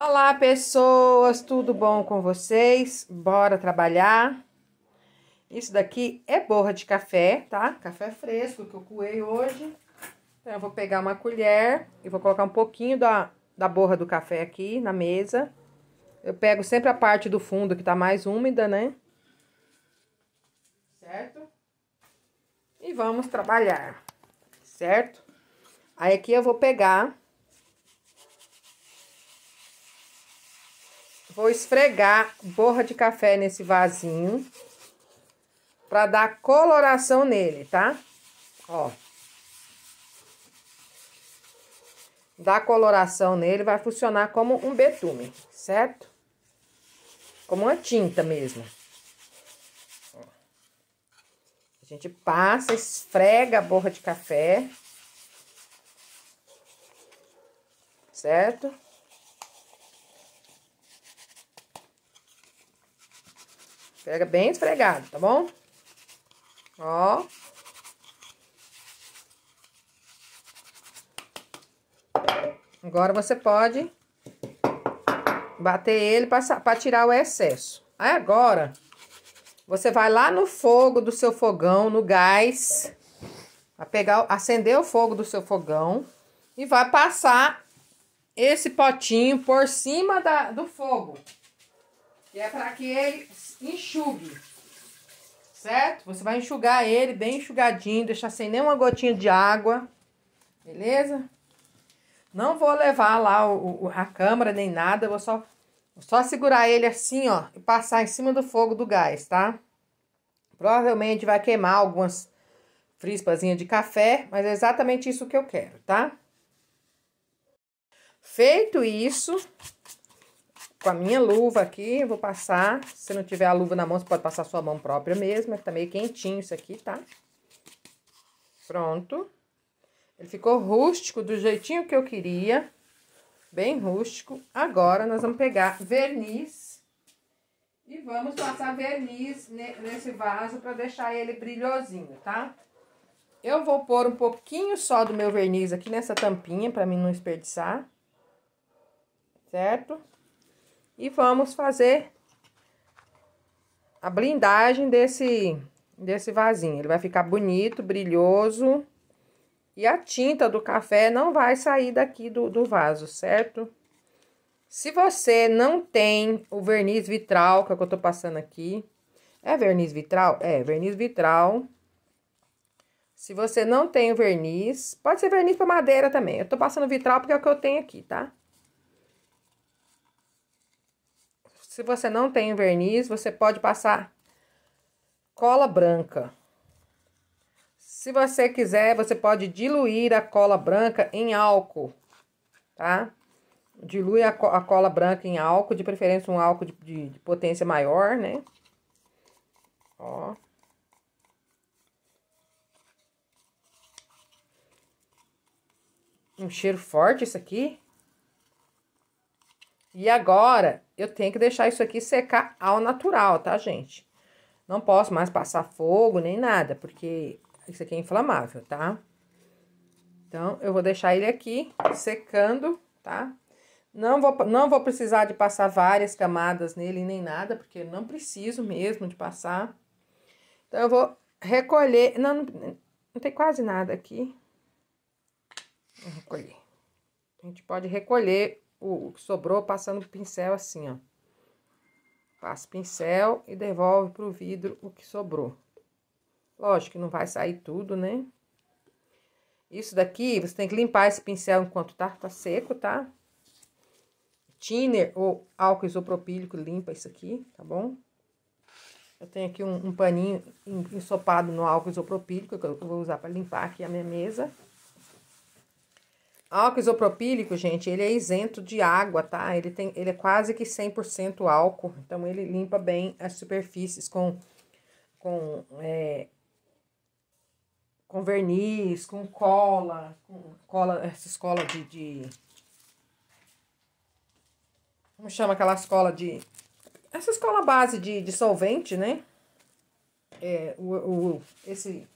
Olá, pessoas, tudo bom com vocês? Bora trabalhar? Isso daqui é borra de café, tá? Café fresco que eu coei hoje. Então, eu vou pegar uma colher e vou colocar um pouquinho da, da borra do café aqui na mesa. Eu pego sempre a parte do fundo que tá mais úmida, né? Certo? E vamos trabalhar, certo? Aí aqui eu vou pegar Vou esfregar borra de café nesse vasinho para dar coloração nele, tá? Ó. Dá coloração nele, vai funcionar como um betume, certo? Como uma tinta mesmo. Ó. A gente passa, esfrega a borra de café. Certo? Esfrega bem esfregado, tá bom? Ó. Agora você pode bater ele para tirar o excesso. Aí agora, você vai lá no fogo do seu fogão, no gás, a pegar, acender o fogo do seu fogão e vai passar esse potinho por cima da, do fogo que é para que ele enxugue, certo? Você vai enxugar ele bem enxugadinho, deixar sem nenhuma gotinha de água, beleza? Não vou levar lá o, o, a câmera nem nada, vou só, vou só segurar ele assim, ó, e passar em cima do fogo do gás, tá? Provavelmente vai queimar algumas frispazinhas de café, mas é exatamente isso que eu quero, tá? Feito isso, com a minha luva aqui, vou passar. Se não tiver a luva na mão, você pode passar sua mão própria mesmo. Tá meio quentinho isso aqui, tá? Pronto. Ele ficou rústico, do jeitinho que eu queria. Bem rústico. Agora, nós vamos pegar verniz. E vamos passar verniz nesse vaso para deixar ele brilhosinho, tá? Eu vou pôr um pouquinho só do meu verniz aqui nessa tampinha, para mim não desperdiçar. Certo? E vamos fazer a blindagem desse, desse vasinho. Ele vai ficar bonito, brilhoso. E a tinta do café não vai sair daqui do, do vaso, certo? Se você não tem o verniz vitral, que é o que eu tô passando aqui. É verniz vitral? É, verniz vitral. Se você não tem o verniz, pode ser verniz para madeira também. Eu tô passando vitral porque é o que eu tenho aqui, tá? Se você não tem verniz, você pode passar cola branca. Se você quiser, você pode diluir a cola branca em álcool, tá? Dilui a, co a cola branca em álcool, de preferência um álcool de, de, de potência maior, né? Ó. Um cheiro forte isso aqui. E agora, eu tenho que deixar isso aqui secar ao natural, tá, gente? Não posso mais passar fogo nem nada, porque isso aqui é inflamável, tá? Então, eu vou deixar ele aqui secando, tá? Não vou, não vou precisar de passar várias camadas nele nem nada, porque não preciso mesmo de passar. Então, eu vou recolher... Não, não, não tem quase nada aqui. Vou recolher. A gente pode recolher o que sobrou passando o pincel assim, ó. Passa pincel e devolve pro vidro o que sobrou. Lógico que não vai sair tudo, né? Isso daqui, você tem que limpar esse pincel enquanto tá, tá seco, tá? Tiner ou álcool isopropílico limpa isso aqui, tá bom? Eu tenho aqui um, um paninho ensopado no álcool isopropílico que eu vou usar para limpar aqui a minha mesa. Álcool isopropílico, gente, ele é isento de água, tá? Ele, tem, ele é quase que 100% álcool, então ele limpa bem as superfícies com, com, é, com verniz, com cola, com cola, essa escola de, de... Como chama aquela escola de... essa escola base de, de solvente, né? É, o, o, esse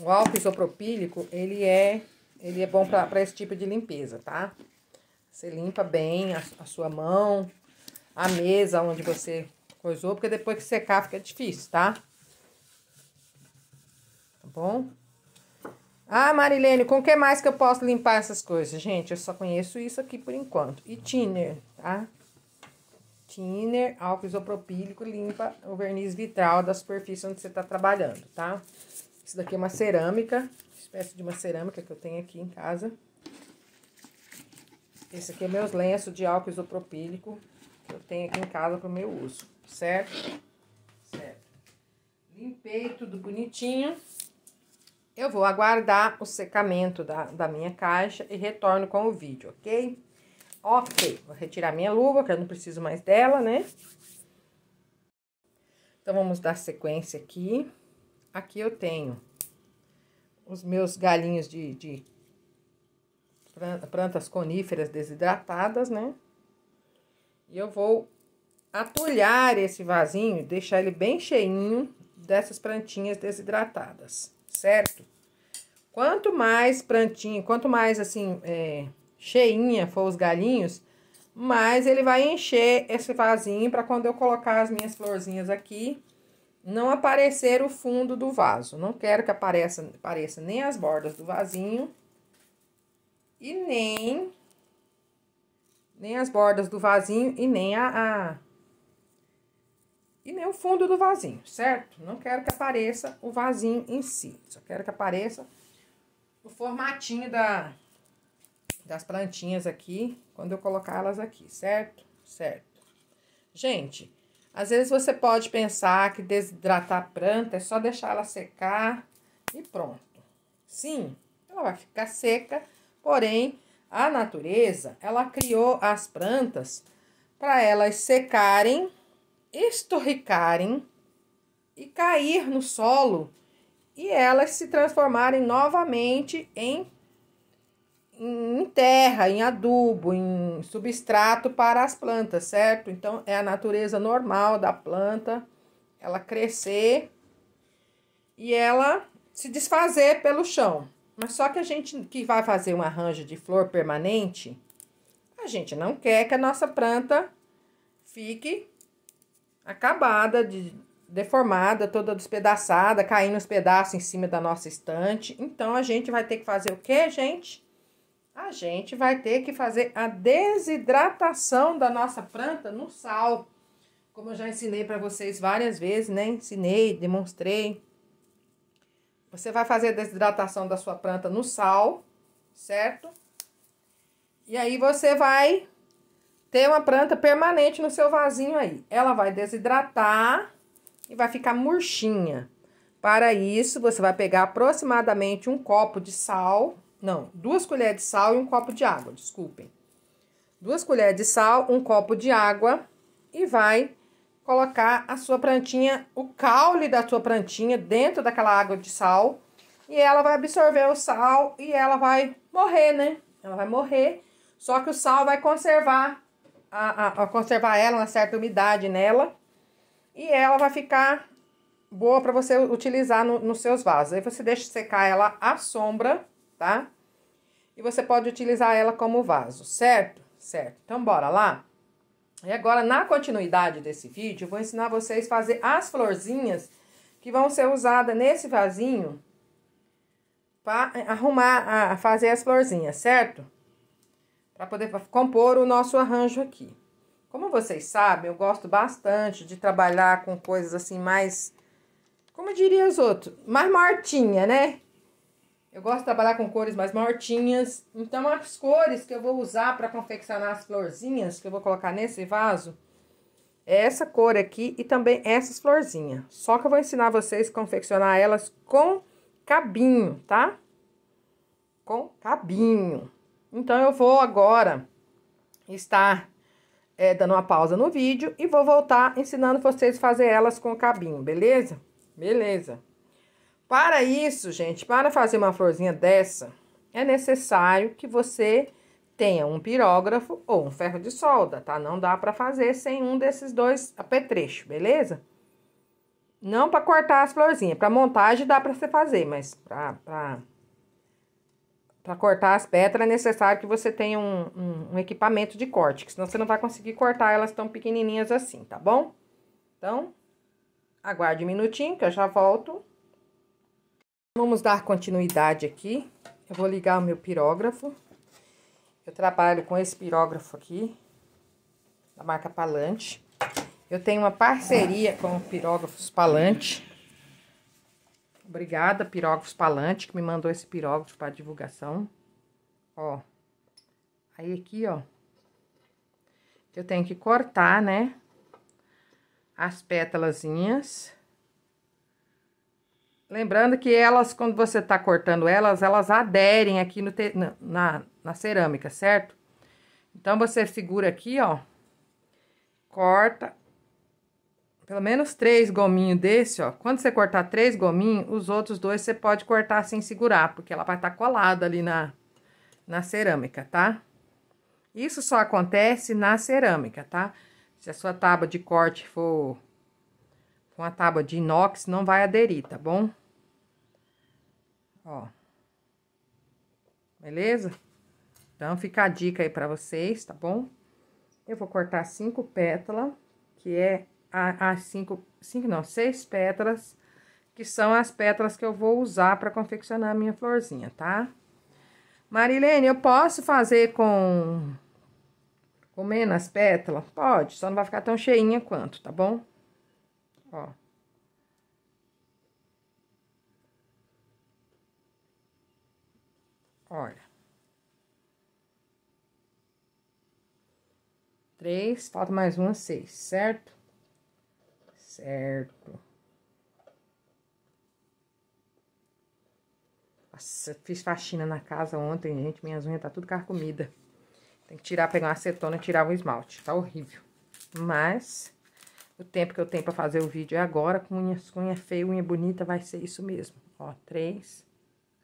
O álcool isopropílico, ele é, ele é bom para esse tipo de limpeza, tá? Você limpa bem a, a, sua mão, a mesa onde você coisou, porque depois que secar fica difícil, tá? Tá bom? Ah, Marilene, com que mais que eu posso limpar essas coisas? Gente, eu só conheço isso aqui por enquanto. E thinner, tá? Thinner, álcool isopropílico, limpa o verniz vitral da superfície onde você está trabalhando, tá? Isso daqui é uma cerâmica, espécie de uma cerâmica que eu tenho aqui em casa. Esse aqui é meus lenços de álcool isopropílico que eu tenho aqui em casa para o meu uso, certo? Certo. Limpei tudo bonitinho. Eu vou aguardar o secamento da, da minha caixa e retorno com o vídeo, ok? Ok, vou retirar minha luva, que eu não preciso mais dela, né? Então, vamos dar sequência aqui. Aqui eu tenho os meus galinhos de, de plantas coníferas desidratadas, né? E eu vou atulhar esse vasinho, deixar ele bem cheinho dessas plantinhas desidratadas, certo? Quanto mais plantinha, quanto mais assim, é, cheinha for os galinhos, mais ele vai encher esse vasinho para quando eu colocar as minhas florzinhas aqui, não aparecer o fundo do vaso. Não quero que apareça, apareça nem as bordas do vasinho e nem nem as bordas do vasinho e nem a, a e nem o fundo do vasinho, certo? Não quero que apareça o vasinho em si, só quero que apareça o formatinho da, das plantinhas aqui, quando eu colocar elas aqui, certo? Certo. Gente, às vezes você pode pensar que desidratar a planta é só deixar ela secar e pronto. Sim, ela vai ficar seca, porém a natureza ela criou as plantas para elas secarem, estorricarem e cair no solo e elas se transformarem novamente em em terra, em adubo, em substrato para as plantas, certo? Então é a natureza normal da planta ela crescer e ela se desfazer pelo chão. Mas só que a gente que vai fazer um arranjo de flor permanente, a gente não quer que a nossa planta fique acabada, de, deformada, toda despedaçada, caindo os pedaços em cima da nossa estante. Então a gente vai ter que fazer o que, gente? a gente vai ter que fazer a desidratação da nossa planta no sal. Como eu já ensinei para vocês várias vezes, né? Ensinei, demonstrei. Você vai fazer a desidratação da sua planta no sal, certo? E aí você vai ter uma planta permanente no seu vasinho aí. Ela vai desidratar e vai ficar murchinha. Para isso, você vai pegar aproximadamente um copo de sal, não, duas colheres de sal e um copo de água, desculpem. Duas colheres de sal, um copo de água e vai colocar a sua plantinha, o caule da sua plantinha dentro daquela água de sal e ela vai absorver o sal e ela vai morrer, né? Ela vai morrer, só que o sal vai conservar a, a, a conservar ela uma certa umidade nela e ela vai ficar boa para você utilizar no, nos seus vasos. Aí você deixa secar ela à sombra, tá? e você pode utilizar ela como vaso, certo? Certo. Então bora lá? E agora na continuidade desse vídeo, eu vou ensinar vocês a fazer as florzinhas que vão ser usadas nesse vasinho para eh, arrumar, a fazer as florzinhas, certo? Para poder compor o nosso arranjo aqui. Como vocês sabem, eu gosto bastante de trabalhar com coisas assim mais, como eu diria os outros, mais mortinha, né? Eu gosto de trabalhar com cores mais mortinhas. Então, as cores que eu vou usar para confeccionar as florzinhas, que eu vou colocar nesse vaso, é essa cor aqui e também essas florzinhas. Só que eu vou ensinar vocês a confeccionar elas com cabinho, tá? Com cabinho. Então, eu vou agora estar é, dando uma pausa no vídeo e vou voltar ensinando vocês a fazer elas com cabinho, beleza? Beleza. Para isso, gente, para fazer uma florzinha dessa, é necessário que você tenha um pirógrafo ou um ferro de solda, tá? Não dá para fazer sem um desses dois apetrechos, beleza? Não para cortar as florzinhas, para montagem dá para você fazer, mas para para cortar as pétalas é necessário que você tenha um, um, um, equipamento de corte, que senão você não vai conseguir cortar elas tão pequenininhas assim, tá bom? Então, aguarde um minutinho que eu já volto Vamos dar continuidade aqui. Eu vou ligar o meu pirógrafo. Eu trabalho com esse pirógrafo aqui, da marca Palante. Eu tenho uma parceria com o Pirógrafos Palante. Obrigada, Pirógrafos Palante, que me mandou esse pirógrafo para divulgação. Ó, aí aqui, ó, eu tenho que cortar, né, as pétalazinhas. Lembrando que elas, quando você tá cortando elas, elas aderem aqui no te, na, na cerâmica, certo? Então, você segura aqui, ó, corta pelo menos três gominhos desse, ó. Quando você cortar três gominhos, os outros dois você pode cortar sem segurar, porque ela vai estar tá colada ali na, na cerâmica, tá? Isso só acontece na cerâmica, tá? Se a sua tábua de corte for com a tábua de inox, não vai aderir, tá bom? Ó. Beleza? Então, fica a dica aí pra vocês, tá bom? Eu vou cortar cinco pétalas, que é as cinco, cinco não, seis pétalas, que são as pétalas que eu vou usar para confeccionar a minha florzinha, tá? Marilene, eu posso fazer com, com menos pétala? Pode, só não vai ficar tão cheinha quanto, tá bom? Ó. Olha. Três, falta mais uma, seis, certo? Certo. Nossa, fiz faxina na casa ontem, gente. Minhas unhas tá tudo carcomida. Tem que tirar, pegar uma acetona e tirar o esmalte. Tá horrível. Mas... O tempo que eu tenho para fazer o vídeo é agora, com unha, unha feia, unha bonita, vai ser isso mesmo. Ó, três,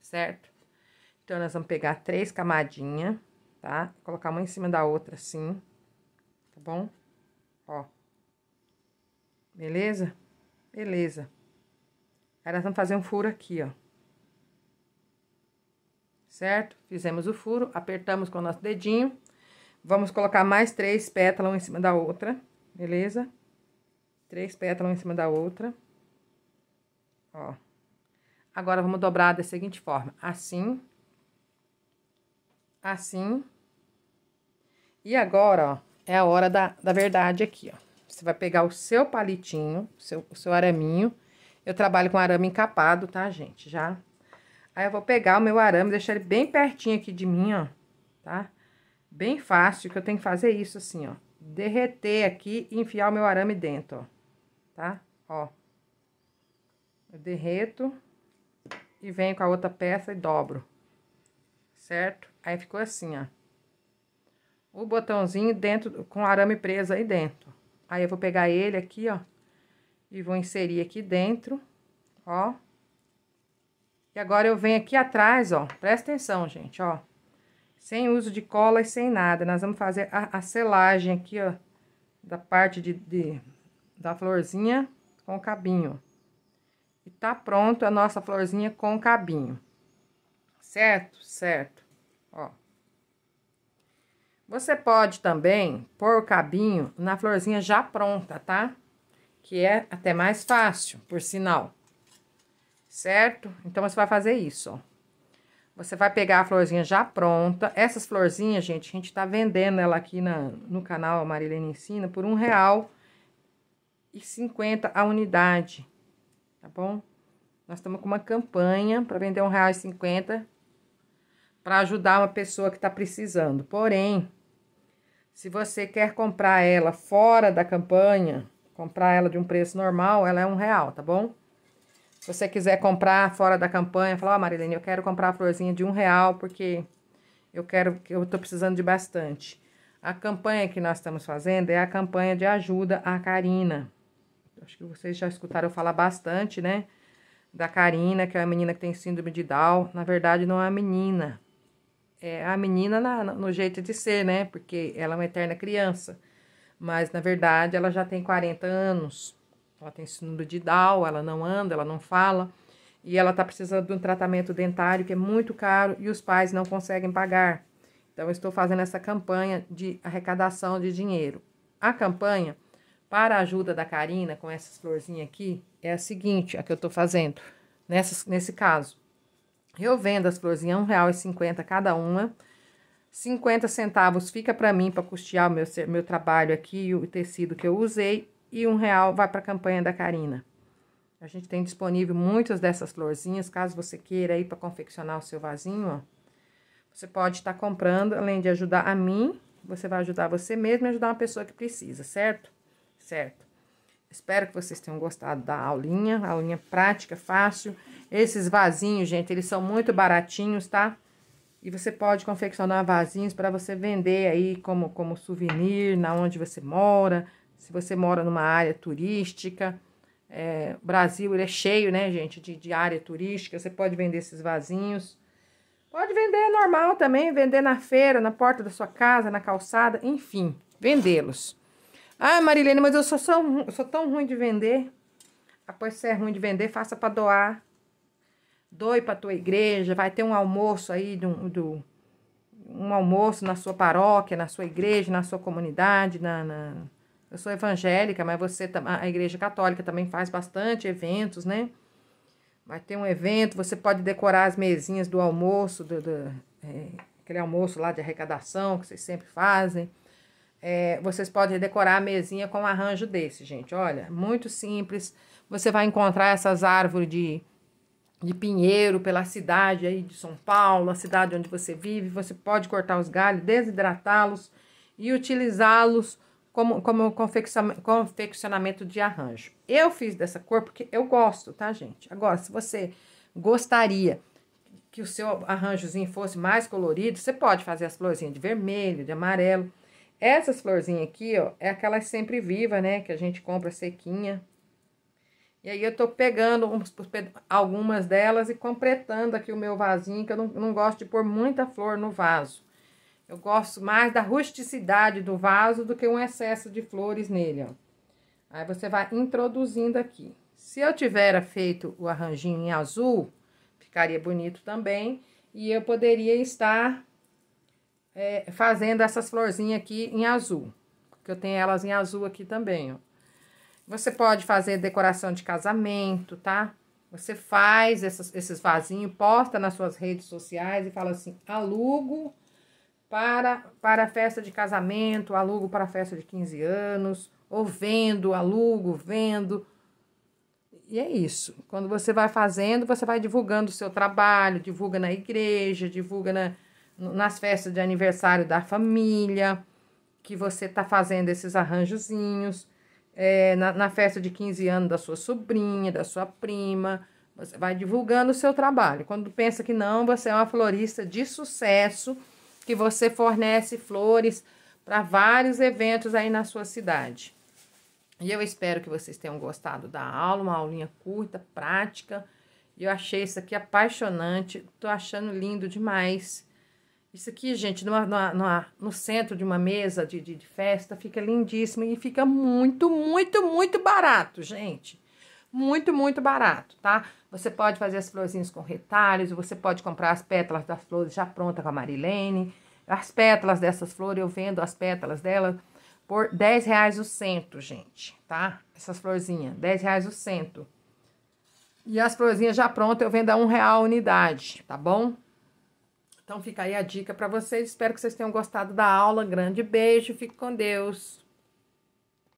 certo? Então, nós vamos pegar três camadinhas, tá? Colocar uma em cima da outra, assim, tá bom? Ó. Beleza? Beleza. Aí, nós vamos fazer um furo aqui, ó. Certo? Fizemos o furo, apertamos com o nosso dedinho. Vamos colocar mais três pétalas uma em cima da outra, beleza? Beleza? Três pétalas em cima da outra. Ó. Agora, vamos dobrar da seguinte forma. Assim. Assim. E agora, ó, é a hora da, da verdade aqui, ó. Você vai pegar o seu palitinho, seu, o seu araminho. Eu trabalho com arame encapado, tá, gente? Já. Aí eu vou pegar o meu arame, deixar ele bem pertinho aqui de mim, ó, tá? Bem fácil, que eu tenho que fazer isso assim, ó. Derreter aqui e enfiar o meu arame dentro, ó tá? Ó. Eu derreto e venho com a outra peça e dobro, certo? Aí ficou assim, ó. O botãozinho dentro, com arame preso aí dentro. Aí eu vou pegar ele aqui, ó, e vou inserir aqui dentro, ó. E agora eu venho aqui atrás, ó, presta atenção, gente, ó. Sem uso de cola e sem nada, nós vamos fazer a, a selagem aqui, ó, da parte de, de da florzinha com cabinho. E tá pronto a nossa florzinha com cabinho. Certo? Certo. Ó. Você pode também pôr o cabinho na florzinha já pronta, tá? Que é até mais fácil, por sinal. Certo? Então, você vai fazer isso, ó. Você vai pegar a florzinha já pronta. Essas florzinhas, gente, a gente tá vendendo ela aqui na, no canal Marilene Ensina por um real R$1,50 a unidade, tá bom? Nós estamos com uma campanha para vender R$1,50 para ajudar uma pessoa que está precisando. Porém, se você quer comprar ela fora da campanha, comprar ela de um preço normal, ela é um real, tá bom? Se você quiser comprar fora da campanha, fala, ó, oh, Marilene, eu quero comprar a florzinha de um real, porque eu quero, eu tô precisando de bastante. A campanha que nós estamos fazendo é a campanha de ajuda à Karina acho que vocês já escutaram falar bastante, né? Da Karina, que é a menina que tem síndrome de Down. Na verdade, não é a menina. É a menina na, no jeito de ser, né? Porque ela é uma eterna criança. Mas, na verdade, ela já tem 40 anos. Ela tem síndrome de Down, ela não anda, ela não fala. E ela está precisando de um tratamento dentário que é muito caro e os pais não conseguem pagar. Então, eu estou fazendo essa campanha de arrecadação de dinheiro. A campanha para a ajuda da Karina com essas florzinhas aqui, é a seguinte, a que eu tô fazendo, nessas, nesse caso. Eu vendo as florzinhas R$1,50 cada uma, 50 centavos fica para mim para custear o meu, meu trabalho aqui e o tecido que eu usei, e um real vai para a campanha da Karina. A gente tem disponível muitas dessas florzinhas, caso você queira aí para confeccionar o seu vasinho, ó. Você pode estar tá comprando, além de ajudar a mim, você vai ajudar você mesmo e ajudar uma pessoa que precisa, certo? certo? Espero que vocês tenham gostado da aulinha, aulinha prática, fácil. Esses vasinhos, gente, eles são muito baratinhos, tá? E você pode confeccionar vasinhos para você vender aí como, como souvenir na onde você mora, se você mora numa área turística. É, o Brasil ele é cheio, né, gente, de, de área turística. Você pode vender esses vasinhos. Pode vender normal também, vender na feira, na porta da sua casa, na calçada, enfim, vendê-los. Ah, Marilene, mas eu sou, sou, sou tão ruim de vender. Após ser ruim de vender, faça para doar. Doe para tua igreja, vai ter um almoço aí do, do um almoço na sua paróquia, na sua igreja, na sua comunidade, na, na... eu sou evangélica, mas você a igreja católica também faz bastante eventos, né? Vai ter um evento, você pode decorar as mesinhas do almoço, do, do é, aquele almoço lá de arrecadação que vocês sempre fazem. É, vocês podem decorar a mesinha com um arranjo desse, gente. Olha, muito simples. Você vai encontrar essas árvores de, de pinheiro pela cidade aí de São Paulo, a cidade onde você vive. Você pode cortar os galhos, desidratá-los e utilizá-los como, como confeccionamento de arranjo. Eu fiz dessa cor porque eu gosto, tá, gente? Agora, se você gostaria que o seu arranjozinho fosse mais colorido, você pode fazer as florzinhas de vermelho, de amarelo. Essas florzinhas aqui, ó, é aquelas sempre viva, né? Que a gente compra sequinha. E aí eu tô pegando algumas delas e completando aqui o meu vasinho, que eu não, não gosto de pôr muita flor no vaso. Eu gosto mais da rusticidade do vaso do que um excesso de flores nele, ó. Aí você vai introduzindo aqui. Se eu tivera feito o arranjinho em azul, ficaria bonito também. E eu poderia estar é, fazendo essas florzinhas aqui em azul. Que eu tenho elas em azul aqui também, ó. Você pode fazer decoração de casamento, tá? Você faz essas, esses vasinhos, posta nas suas redes sociais e fala assim, alugo para, para festa de casamento, alugo para festa de 15 anos, ou vendo, alugo, vendo. E é isso. Quando você vai fazendo, você vai divulgando o seu trabalho, divulga na igreja, divulga na, nas festas de aniversário da família, que você tá fazendo esses arranjozinhos, é, na, na festa de 15 anos da sua sobrinha, da sua prima, você vai divulgando o seu trabalho. Quando pensa que não, você é uma florista de sucesso, que você fornece flores para vários eventos aí na sua cidade. E eu espero que vocês tenham gostado da aula, uma aulinha curta, prática. E eu achei isso aqui apaixonante, tô achando lindo demais. Isso aqui, gente, numa, numa, numa, no centro de uma mesa de, de, de, festa, fica lindíssimo e fica muito, muito, muito barato, gente. Muito, muito barato, tá? Você pode fazer as florzinhas com retalhos, você pode comprar as pétalas das flores já pronta com a Marilene. As pétalas dessas flores, eu vendo as pétalas dela por 10 reais o cento, gente, tá? Essas florzinhas, 10 reais o cento. E as florzinhas já prontas eu vendo a 1 real a unidade, tá bom? Então fica aí a dica para vocês. Espero que vocês tenham gostado da aula. Grande beijo, fique com Deus.